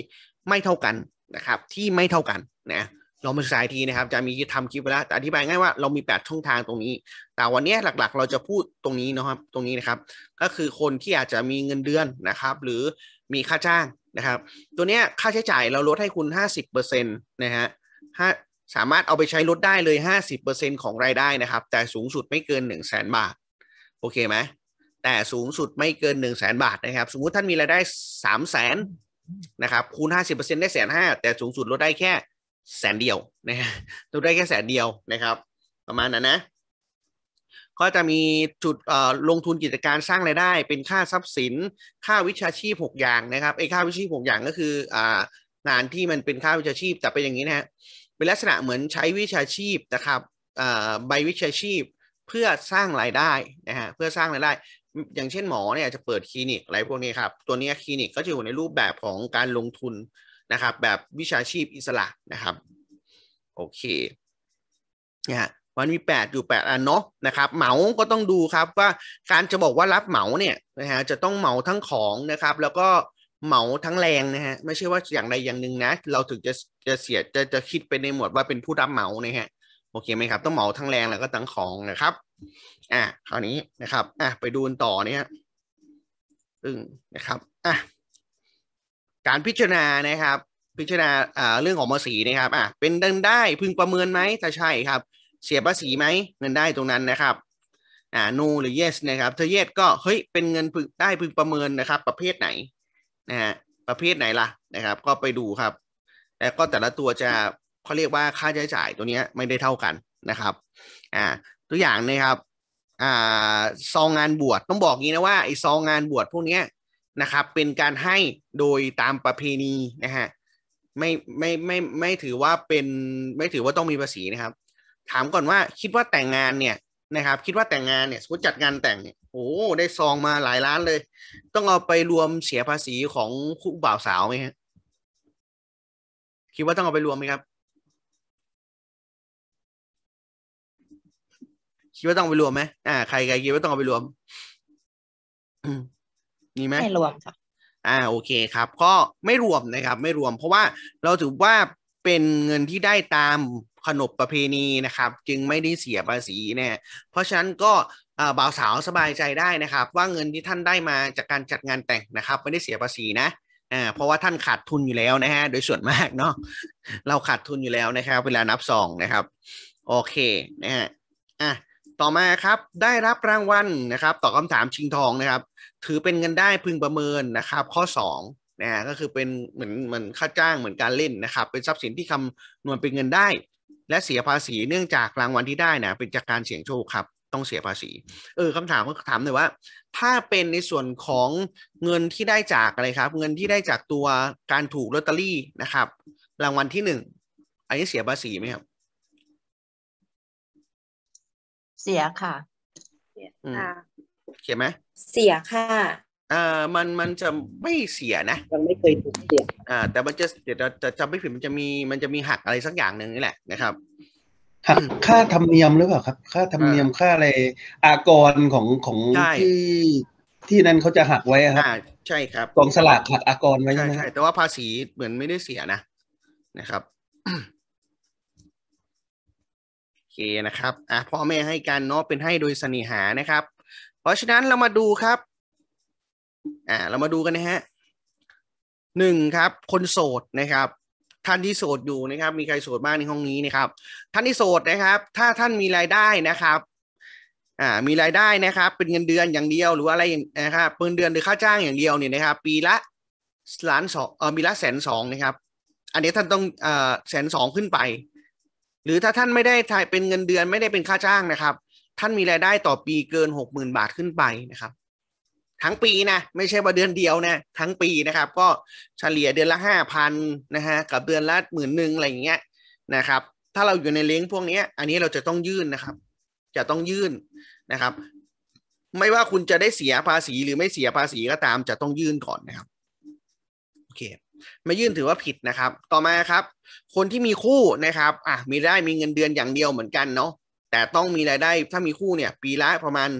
ไม่เท่ากันนะครับที่ไม่เท่ากันนะเรามาศึกษาทีนะครับ จะมีทำคลิปไปแล้วแต่อธิบายง่ายว่าเรามี8ช่องทางตรงนี้ แต่วันนี้หลักๆเราจะพูดตรงนี้นะครับ ตรงนี้นะครับ ก็คือคนที่อาจจะมีเงินเดือนนะครับ หรือมีค่าจ้างนะครับ ตัวนี้ค่าใช้จ่ายเราลดให้คุณ 50%นะฮะ้าสามารถเอาไปใช้ลดได้เลย 50%ของรายได้นะครับ แต่สูงสุดไม่เกิน 1 0 0 0 0แบาท โอเคไหมแต่สูงสุดไม่เกิน1 0 0 0 0แบาทนะครับ สมมุติท่านมีรายได้3 0 0 0 0 0นะครับ คูณ50%ได้แสนห้าแต่สูงสุดลดได้แค่แสนเดียวนะฮะลดได้แค่แสนเดียวนะครับ ประมาณนั้นนะ ก็จะมีจุดลงทุนกิจการสร้างไรายได้ เป็นค่าทรัพย์สิน ค่าวิชาชีพ 6 อย่างนะครับไอ้ค่าวิชาชีพ 6 อย่างก็คืออ่างานที่มันเป็นค่าวิชาชีพแต่เป็นอย่างนี้นะฮะ เป็นลักษณะเหมือนใช้วิชาชีพนะครับใบวิชาชีพเพื่อสร้างรายได้นะฮะเพื่อสร้างรายได้ อย่างเช่นหมอเนี่ยจะเปิดคลินิกอะไรพวกนี้ครับตัวนี้คลินิกก็จะอยู่ในรูปแบบของการลงทุนนะครับแบบวิชาชีพอิสระนะครับโอเคเนี่ยมันมี8อยู่8อันเนาะนะครับ เหมาก็ต้องดูครับว่าการจะบอกว่ารับเหมาเนี่ยนะฮะจะต้องเหมาทั้งของนะครับ แล้วก็เหมาทั้งแรงนะฮะไม่ใช่ว่าอย่างใดอย่างหนึ่งนะ เราถึงจะจะเสียจะจะคิดไปในหมวดว่าเป็นผู้รับเหมานะฮะโอเคไหมครับต้องเหมาทั้งแรงแล้วก็ทั้งของนะครับอ่ะคราวนี้นะครับอ่ะไปดูต่อเนี่ยอึ้งนะครับอ่ะการพิจารณานะครับ พิจารณาเรื่องของภาษีนะครับอ่ะเป็นเงินได้พึงประเมินไหมถ้าใช่ครับ เสียภาษีไหม เงินได้ตรงนั้นนะครับอ่า no หรือ yes นะครับถ้า yes ก็เฮ้ยเป็นเงินพึงได้พึงประเมินนะครับ ประเภทไหนนะฮะประเภทไหนล่ะนะครับ ก็ไปดูครับแล้วก็แต่ละตัวจะเขาเรียกว่าค่าใช้จ่าย ตัวนี้ไม่ได้เท่ากันนะครับอ่าตัวอย่างนะครับอ่าซองงานบวชต้องบอกงี้นะว่าไอซองงานบวชพวกเนี้ยนะครับ เป็นการให้โดยตามประเพณีนะฮะไม่ไม่ไม่ ไม่ถือว่าเป็น ไม่ถือว่าต้องมีภาษีนะครับ ถามก่อนว่าคิดว่าแต่งงานเนี่ยนะครับ คิดว่าแต่งงานเนี่ยสมมติจัดงานแต่งเนี่ยโอ้ได้ซองมาหลายล้านเลย ต้องเอาไปรวมเสียภาษีของคู่บ่าวสาวไหมฮะคิดว่าต้องเอาไปรวมไหมครับคิดว่าต้องไปรวมไหมอ่าใครใครคิดว่าต้องเอาไปรวมมีไหมไม่รวมค่ะอ่าโอเคครับ ก็ไม่รวมนะครับ ไม่รวม เพราะว่าเราถือว่าเป็นเงินที่ได้ตามขนบประเพณีนะครับ จึงไม่ได้เสียภาษีเนี่ยเพราะฉะนั้นก็บ่าวสาวสบายใจได้นะครับ ว่าเงินที่ท่านได้มาจากการจัดงานแต่งนะครับไม่ได้เสียภาษีนะอ่าเพราะว่าท่านขาดทุนอยู่แล้วนะฮะ โดยส่วนมากเนาะเราขาดทุนอยู่แล้วนะครับ เวลานับซองนะครับ โอเคนะฮะอ่ะต่อมาครับได้รับรางวัลนะครับต่อคคาถามชิงทองนะครับถือเป็นเงินได้พึงประเมินนะครับ ข้อ2นะก็คือเป็นเหมือนเหมือนค่าจ้างเหมือนการเล่นนะครับ เป็นทรัพย์สินที่คำนวณเป็นเงินได้ และเสียภาษีเนื่องจากรางวัลที่ได้นะเป็นจากการเสี่ยงโชคครับ ต้องเสียภาษี เออคำถามก็ถามเลยว่า ถ้าเป็นในส่วนของเงินที่ได้จากอะไรครับ เงินที่ได้จากตัวการถูกลอตเตอรี่นะครับ รางวัลที่หนึ่งอันนี้เสียภาษีไหมครับ เสียค่ะ เสีย่เขียนไหมเสียค่ะอ่ามันมันจะไม่เสียนะมันไม่เคยถูกเสีย อ่า แต่มันจะเดี๋ยวจะจำไม่ผิดมันจะมีมันจะมีหักอะไรสักอย่างหนึ่งนี่แหละนะครับหักค่าธรรมเนียมหรือเปล่าครับ ค่าธรรมเนียมค่าอะไร อากร ของของที่ที่นั่นเขาจะหักไว้ครับใช่ครับกองสลากหักอากรไว้ใช่ใช่แต่ว่าภาษีเหมือนไม่ได้เสียนะนะครับโอเคนะครับ อ่ะพ่อแม่ให้การเนาะเป็นให้โดยสนิหานะครับเพราะฉะนั้นเรามาดูครับ อ่าเรามาดูกันนะฮะ หนึ่งครับ คนโสดนะครับ ท่านที่โสดอยู่นะครับ มีใครโสดบ้างในห้องนี้นะครับ ท่านที่โสดนะครับ ถ้าท่านมีรายได้นะครับ อ่า มีรายได้นะครับ เป็นเงินเดือนอย่างเดียวหรืออะไรนะครับเป็นเดือนหรือค่าจ้างอย่างเดียวเนี่ยนะครับ ปีละล้านสองเออมีละแสนสองนะครับ อันนี้ท่านต้องเอ่อแสนสองขึ้นไป หรือถ้าท่านไม่ได้่ายเป็นเงินเดือนไม่ได้เป็นค่าจ้างนะครับท่านมีรายได้ต่อปีเกินหกหมื่นบาทขึ้นไปนะครับ ทั้งปีนะไม่ใช่ว่าเดือนเดียวนะทั้งปีนะครับ ก็เฉลี่ยเดือนละห้าพันนะฮะกับเดือนละหมื่นหนึ่งอะไรอย่างเงี้ยนะครับ ถ้าเราอยู่ในเลงพวกนี้อันนี้เราจะต้องยื่นนะครับ จะต้องยื่นนะครับ ไม่ว่าคุณจะได้เสียภาษีหรือไม่เสียภาษีก็ตาม จะต้องยื่นก่อนนะครับโอเค ไม่ยื่นถือว่าผิดนะครับ ต่อมาครับ คนที่มีคู่นะครับ อ่ะมีได้มีเงินเดือนอย่างเดียวเหมือนกันเนาะแต่ต้องมีรายได้ถ้ามีคู่เนี่ยปีละประมาณ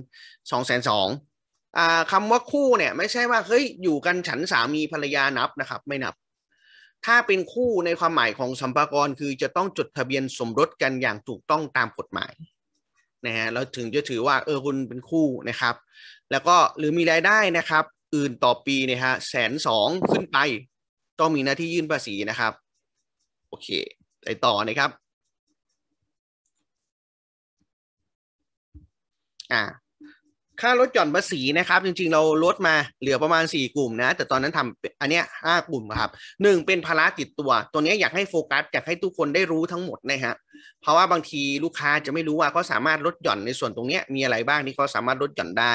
สองแสนสองคำว่าคู่เนี่ยไม่ใช่ว่าเฮ้ยอยู่กันฉันสามีภรรยานับนะครับไม่นับ ถ้าเป็นคู่ในความหมายของสัมภาระคือจะต้องจดทะเบียนสมรสกันอย่างถูกต้องตามกฎหมายนะฮะเราถึงจะถือว่าเออคุณเป็นคู่นะครับ แล้วก็หรือมีรายได้นะครับอื่นต่อปีนะฮะแสนสองขึ้นไปต้องมีหน้าที่ยื่นภาษีนะครับโอเคไปต่อนะครับอ่าค่าลดหย่อนภาษีนะครับจริงๆ เราลดมาเหลือประมาณ 4 กลุ่มนะ แต่ตอนนั้นทำอันเนี้ยห้ากลุ่มครับหนึ่งเป็นภาระติดตัว ตัวนี้อยากให้โฟกัสอยากให้ทุกคนได้รู้ทั้งหมดนะฮะเพราะว่าบางทีลูกค้าจะไม่รู้ว่าเขาสามารถลดหย่อนในส่วนตรงเนี้ยมีอะไรบ้างที่เขาสามารถลดหย่อนได้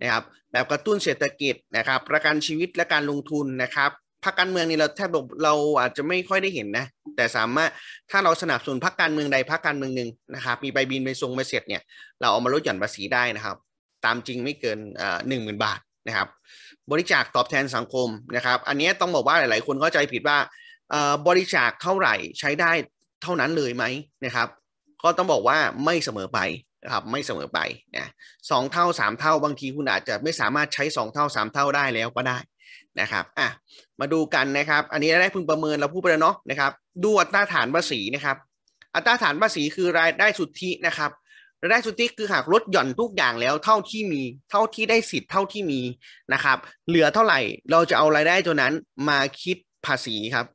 นะครับแบบกระตุ้นเศรษฐกิจนะครับ ประกันชีวิตและการลงทุนนะครับรคการเมืองนี่เราแทบเราอาจจะไม่ค่อยได้เห็นนะ แต่สามารถถ้าเราสนับสนุนพรรคการเมืองใดพรรคการเมืองหนึ่งนะครับมีใบบินไปทรงมาเสร็จเนี่ยเราเอามาลดหย่อนภาษีได้นะครับ ตามจริงไม่เกินหนึ่งหมื่นบาทนะครับบริจาคตอบแทนสังคมนะครับอันนี้ต้องบอกว่าหลาย ๆ คนเข้าใจผิดว่าบริจาคเท่าไหร่ใช้ได้เท่านั้นเลยไหมนะครับ ก็ต้องบอกว่าไม่เสมอไปนะครับไม่เสมอไปนะสองเท่าสามเท่าบางทีคุณอาจจะไม่สามารถใช้สองเท่าสามเท่าได้แล้วก็ได้นะครับ อ่ะ มาดูกันนะครับ อันนี้ได้พึงประเมินเราพูดไปแล้วเนาะนะครับ ดูอัตราฐานภาษีนะครับ อัตราฐานภาษีคือรายได้สุทธินะครับ รายได้สุทธิคือหากลดหย่อนทุกอย่างแล้ว เท่าที่มี เท่าที่ได้สิทธิ์เท่าที่มีนะครับ เหลือเท่าไหร่เราจะเอารายได้ตัวนั้นมาคิดภาษีครับ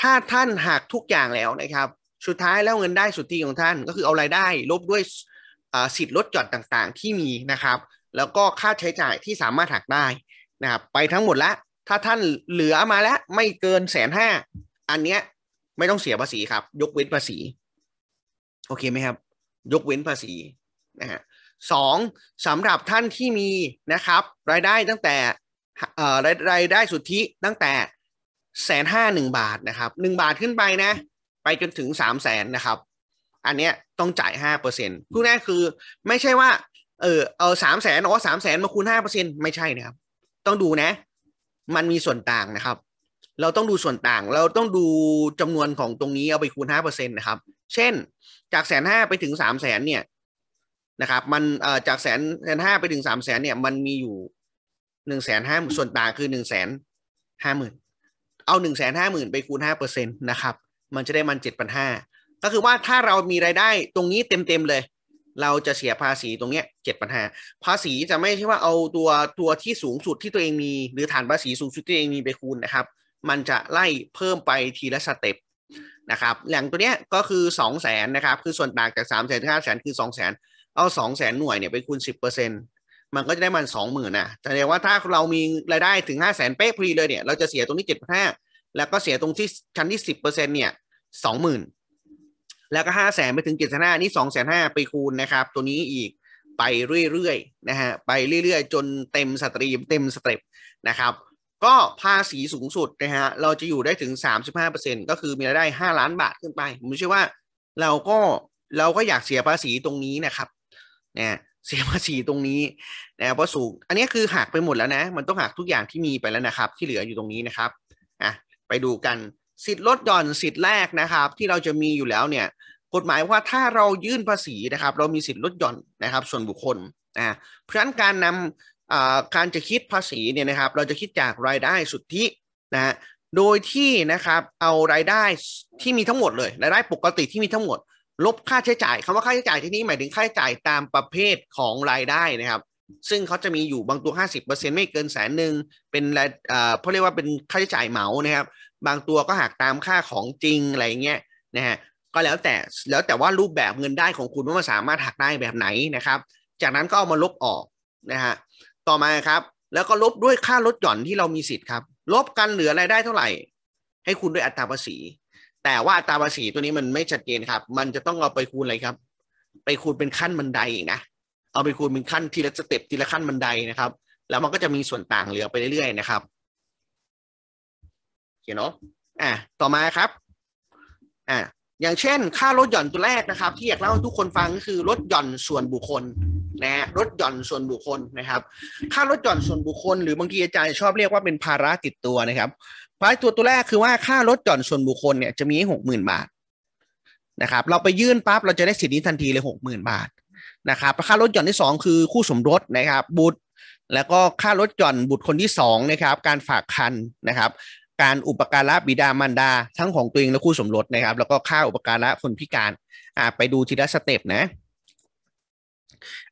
ถ้าท่านหากทุกอย่างแล้วนะครับสุดท้ายแล้วเงินได้สุทธิของท่านก็คือเอารายได้ลบด้วยสิทธิ์ลดหย่อนต่างๆ ที่มีนะครับ แล้วก็ค่าใช้จ่ายที่สามารถหักได้นะครับ ไปทั้งหมดละถ้าท่านเหลือมาแล้ว ไม่เกินแสนห้าอันเนี้ย ไม่ต้องเสียภาษีครับ ยกเว้นภาษี โอเคไหมครับ ยกเว้นภาษีนะฮะสองสำหรับท่านที่มีนะครับ รายได้ตั้งแต่ เอ่อรายรายได้สุทธิตั้งแต่แสนห้าหนึ่งบาทนะครับหนึ่งบาทขึ้นไปนะ ไปจนถึงสามแสนนะครับ อันเนี้ยต้องจ่ายห้าเปอร์เซ็นต์พูดง่ายคือไม่ใช่ว่าเออเอาสามแสนอ๋อสามแสนมาคูณห้าเปอร์เซ็นต์ไม่ใช่นะครับ ต้องดูนะมันมีส่วนต่างนะครับ เราต้องดูส่วนต่าง เราต้องดูจำนวนของตรงนี้เอาไปคูณห้าเปอร์เซ็นต์นะครับ เช่นจากแสนห้าไปถึงสามแสนเนี่ยนะครับ มันเอ่อจากแสนแสนห้าไปถึงสามแสนเนี่ย มันมีอยู่หนึ่งแสนห้าส่วนต่างคือหนึ่งแสนห้าหมื่น เอาหนึ่งแสนห้าหมื่นไปคูณห้าเปอร์เซ็นต์นะครับ มันจะได้มันเจ็ดพันห้า ก็คือว่าถ้าเรามีรายได้ตรงนี้เต็มๆเลยเราจะเสียภาษีตรงเนี้ยเจ็ดปัญหาภาษีจะไม่ใช่ว่าเอาตัวตัวที่สูงสุดที่ตัวเองมี หรือฐานภาษีสูงสุดที่ตัวเองมีไปคูณนะครับมันจะไล่เพิ่มไปทีละสเต็ปนะครับแหล่งตัวเนี้ยก็คือสองแสนนะครับ คือส่วนต่างจากสามแสนถึงห้าแสนคือสองแสนเอาสองแสนหน่วยเนี่ยไปคูณสิบเปอร์เซ็นต์มันก็จะได้มันสองหมื่นนะแต่เดียว่าถ้าเรามีรายได้ถึงห้าแสนเป๊ะพอดีเลยเนี่ยเราจะเสียตรงนี้เจ็ดัห้าแล้วก็เสียตรงที่ชั้นที่สิบเปอร์เซ็นต์เนี่ยสองหมื่นแล้วก็ห้าแสนไปถึงเจ็ดแสนห้านี่สองแสนห้าไปคูณนะครับตัวนี้อีกไปเรื่อยๆนะฮะไปเรื่อยๆจนเต็มสตรีมเต็มสเต็ปนะครับ ก็ภาษีสูงสุดนะฮะเราจะอยู่ได้ถึง 35%ก็คือมีรายได้5ล้านบาทขึ้นไป ผมเชื่อว่า เราก็เราก็อยากเสียภาษีตรงนี้นะครับเนี่ยเสียภาษีตรงนี้นะเพราะสูง อันนี้คือหักไปหมดแล้วนะมันต้องหักทุกอย่างที่มีไปแล้วนะครับ ที่เหลืออยู่ตรงนี้นะครับอ่ะไปดูกันสิทธิ์ลดหย่อนสิทธิ์แรกนะครับ ที่เราจะมีอยู่แล้วเนี่ยกฎหมายว่าถ้าเรายื่นภาษีนะครับ เรามีสิทธิ์ลดหย่อนนะครับ ส่วนบุคคลนะเพราะฉะนั้นการนำการจะคิดภาษีเนี่ยนะครับ เราจะคิดจากรายได้สุทธินะโดยที่นะครับเอารายได้ที่มีทั้งหมดเลยรายได้ปกติที่มีทั้งหมด ลบค่าใช้จ่ายคำว่าค่าใช้จ่ายที่นี่หมายถึงค่าใช้จ่ายตามประเภทของรายได้นะครับ ซึ่งเขาจะมีอยู่บางตัว 50%ไม่เกินแสนหนึ่งเป็นเขาเรียกว่าเป็นค่าใช้จ่ายเหมานะครับบางตัวก็หักตามค่าของจริงอะไรเงี้ยนะฮะก็แล้วแต่แล้วแต่ว่ารูปแบบเงินได้ของคุณว่ามันสามารถหักได้แบบไหนนะครับ จากนั้นก็เอามาลบออกนะฮะต่อมาครับ แล้วก็ลบด้วยค่าลดหย่อนที่เรามีสิทธิ์ครับลบกันเหลือรายได้เท่าไหร่ให้คุณด้วยอัตราภาษี แต่ว่าอัตราภาษีตัวนี้มันไม่ชัดเจนครับ มันจะต้องเอาไปคูณอะไรครับ ไปคูณเป็นขั้นบันไดอีกนะเอาไปคูณเป็นขั้นทีละสเต็ปทีละขั้นบันไดนะครับแล้วมันก็จะมีส่วนต่างเหลือไปเรื่อยๆนะครับเคเนาะ อ่ะต่อมาครับ อ่ะอย่างเช่น ค่าลดหย่อนตัวแรกนะครับที่อยากเล่าให้ทุกคนฟังก็คือลดหย่อนส่วนบุคคลนะลดหย่อนส่วนบุคคลนะครับ ค่าลดหย่อนส่วนบุคคลหรือบางทีอาจารย์ชอบเรียกว่าเป็นภาระติดตัวนะครับภาระตัวตัวแรกคือว่าค่าลดหย่อนส่วนบุคคลเนี่ยจะมีให้หกหมื่นบาทนะครับ เราไปยื่นปั๊บเราจะได้สิทธิ์นี้ทันทีเลยหกหมื่นบาทนะครับค่าลดหย่อนที่สองคือคู่สมรสนะครับ บุตร แล้วก็ค่าลดหย่อนบุตรคนที่สองนะครับ การฝากคันนะครับการอุปการะบิดามารดา ทั้งของตัวเองและคู่สมรสนะครับแล้วก็ค่าอุปการะคนพิการอ่าไปดูทีละสเต็ปนะ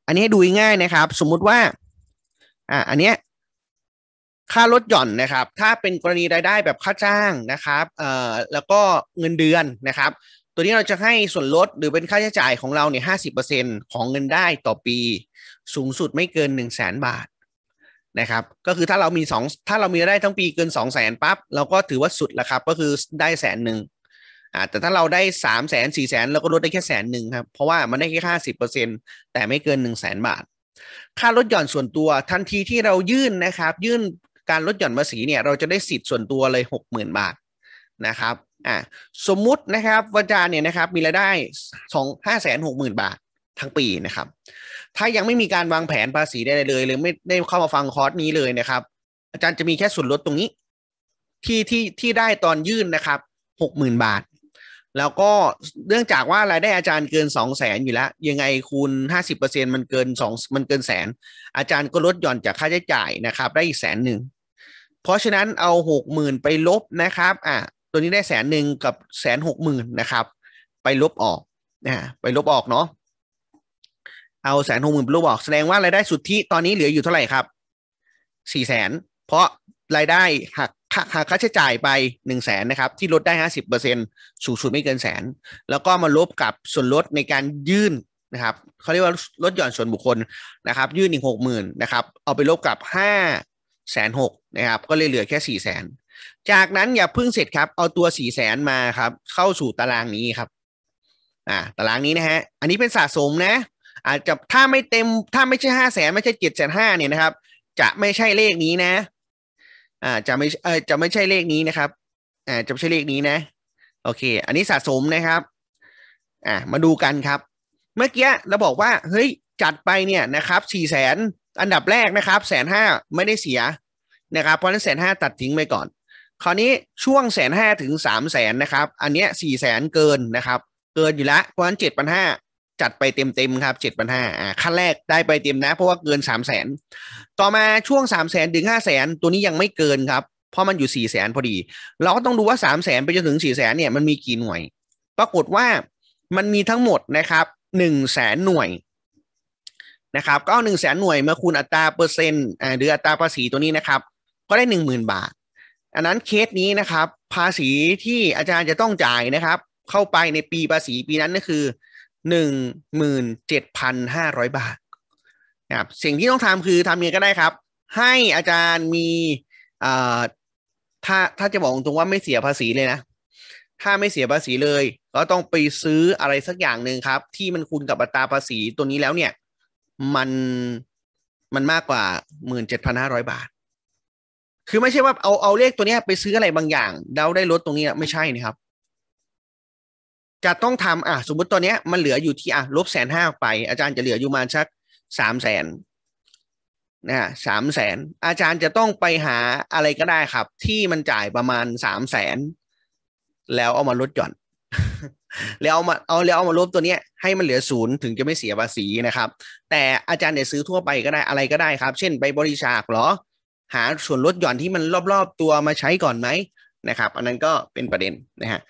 อันนี้ดูง่ายนะครับสมมุติว่าอ่าอันเนี้ยค่าลดหย่อนนะครับถ้าเป็นกรณีรายได้แบบค่าจ้างนะครับเอ่อแล้วก็เงินเดือนนะครับตัวนี้เราจะให้ส่วนลดหรือเป็นค่าใช้จ่ายของเราเนี่ยห้ของเงินได้ต่อปีสูงสุดไม่เกิน1นึ่งแบาทนะครับก็คือถ้าเรามี2ถ้าเรามีได้ทั้งปีเกิน 2 0 0 0 0ปั๊บเราก็ถือว่าสุดแล้วครับก็คือได้แสนหนึ่งอ่าแต่ถ้าเราได้สามแสนสี่แสนเราก็ลดได้แค่แสนหนึ่งครับเพราะว่ามันได้แค่ห้าสิบเปอร์เซ็นต์แต่ไม่เกินหนึ่งแสนบาท ค่าลดหย่อนส่วนตัวทันทีที่เรายื่นนะครับ ยื่นการลดหย่อนภาษีเนี่ยเราจะได้สิทธิ์ส่วนตัวเลยหกหมื่นบาทนะครับอ่าสมมุตินะครับวาจาเนี่ยนะครับมีรายได้สองห้าแสนหกหมื่นบาททั้งปีนะครับถ้ายังไม่มีการวางแผนภาษีได้เลย หรือไม่ได้เข้ามาฟังคอร์สนี้เลยนะครับ อาจารย์จะมีแค่ส่วนลดตรงนี้ที่ที่ที่ได้ตอนยื่นนะครับหกหมื่นบาท แล้วก็เนื่องจากว่ารายได้อาจารย์เกินสองแสนอยู่แล้ว ยังไงคูณห้าสิบเปอร์เซ็นมันเกินสองมันเกินแสน อาจารย์ก็ลดหย่อนจากค่าใช้จ่ายนะครับ ได้อีกแสนหนึ่งเพราะฉะนั้นเอาหกหมื่นไปลบนะครับอ่ะตัวนี้ได้แสนหนึ่งกับแสนหกหมื่นนะครับไปลบออกนะไปลบออกเนาะเอาแสนหกหมื่นลูกบอก แสดงว่า รายได้สุทธิตอนนี้เหลืออยู่เท่าไหร่ครับสี่แสนเพราะรายได้ หักหากค่าใช้จ่ายไปหนึ่งแสนนะครับ ที่ลดได้ห้าสิบเปอร์เซ็นสูงสุดไม่เกินแสนแล้วก็มาลบกับส่วนลดในการยื่นนะครับเขาเรียกว่า ลดหย่อนส่วนบุคคลนะครับยื่นอีกหกหมื่นนะครับ เอาไปลบกับห้าแสนหกนะครับ ก็เลยเหลือแค่สี่แสนจากนั้นอย่าพึ่งเสร็จครับเอาตัวสี่แสนมาครับเข้าสู่ตารางนี้ครับอ่าตารางนี้นะฮะอันนี้เป็นสะสมนะอาจจะถ้าไม่เต็มถ้าไม่ใช่ห้าแสนไม่ใช่เจ็ดแสนห้าเนี่ยนะครับ จะไม่ใช่เลขนี้นะอ่าจะไม่เออจะไม่ใช่เลขนี้นะครับอ่าจะไม่ใช่เลขนี้นะโอเค อันนี้สะสมนะครับอ่ามาดูกันครับ เมื่อกี้เราบอกว่าเฮ้ยจัดไปเนี่ยนะครับสี่แสนอันดับแรกนะครับแสนห้าไม่ได้เสียนะครับเพราะนั้นแสนห้าตัดทิ้งไปก่อนคราวนี้ช่วงแสนห้าถึงสามแสนนะครับอันเนี้ยสี่แสนเกินนะครับเกินอยู่ละเพราะนั้นเจ็ดพันห้าจัดไปเต็มๆครับเจ็ดพันห้าาขั้นแรกได้ไปเต็มนะ เพราะว่าเกินสามแสนต่อมาช่วงสามแสนถึงห้าแสนตัวนี้ยังไม่เกินครับ เพราะมันอยู่สี่แสนพอดี เราก็ต้องดูว่าสามแสนไปจนถึงสี่แสนเนี่ยมันมีกี่หน่วย ปรากฏว่ามันมีทั้งหมดนะครับหนึ่งแสนหน่วยนะครับก็เอาหนึ่งแสนหน่วยมาคูณอัตราเปอร์เซ็นต์หรืออัตราภาษีตัวนี้นะครับ ก็ได้หนึ่งหมื่นบาท อันนั้นเคสนี้นะครับ ภาษีที่อาจารย์จะต้องจ่ายนะครับ เข้าไปในปีภาษีปีนั้นก็คือหนึ่งหมื่นเจ็ดพันห้าร้อยบาทนะครับสิ่งที่ต้องทำคือทำยังไงก็ได้ครับ ให้อาจารย์มีเอ่อถ้าถ้าจะบอกตรงว่าไม่เสียภาษีเลยนะ ถ้าไม่เสียภาษีเลย ก็ต้องไปซื้ออะไรสักอย่างหนึ่งครับ ที่มันคูณกับอัตราภาษีตัวนี้แล้วเนี่ยมันมันมากกว่าหมื่นเจ็ดพันห้าร้อยบาท คือไม่ใช่ว่าเอาเอาเลขตัวนี้ไปซื้ออะไรบางอย่างแล้วได้ลดตรงนี้ไม่ใช่นะครับจะต้องทำอ่ะสมมติตัวเนี้ยมันเหลืออยู่ที่อ่ะลบแสนห้าไป อาจารย์จะเหลืออยู่มาสักสามแสนนะสามแสนอาจารย์จะต้องไปหาอะไรก็ได้ครับ ที่มันจ่ายประมาณสามแสนแล้วเอามาลดหย่อน แล้วเอามา เอา แล้วเอามาลบตัวเนี้ยให้มันเหลือศูนย์ถึงจะไม่เสียภาษีนะครับ แต่อาจารย์เนี่ยซื้อทั่วไปก็ได้อะไรก็ได้ครับ เช่นไปบริจาคหรอ หาส่วนลดหย่อนที่มันรอบ ๆตัวมาใช้ก่อนไหมนะครับ อันนั้นก็เป็นประเด็น นะฮะ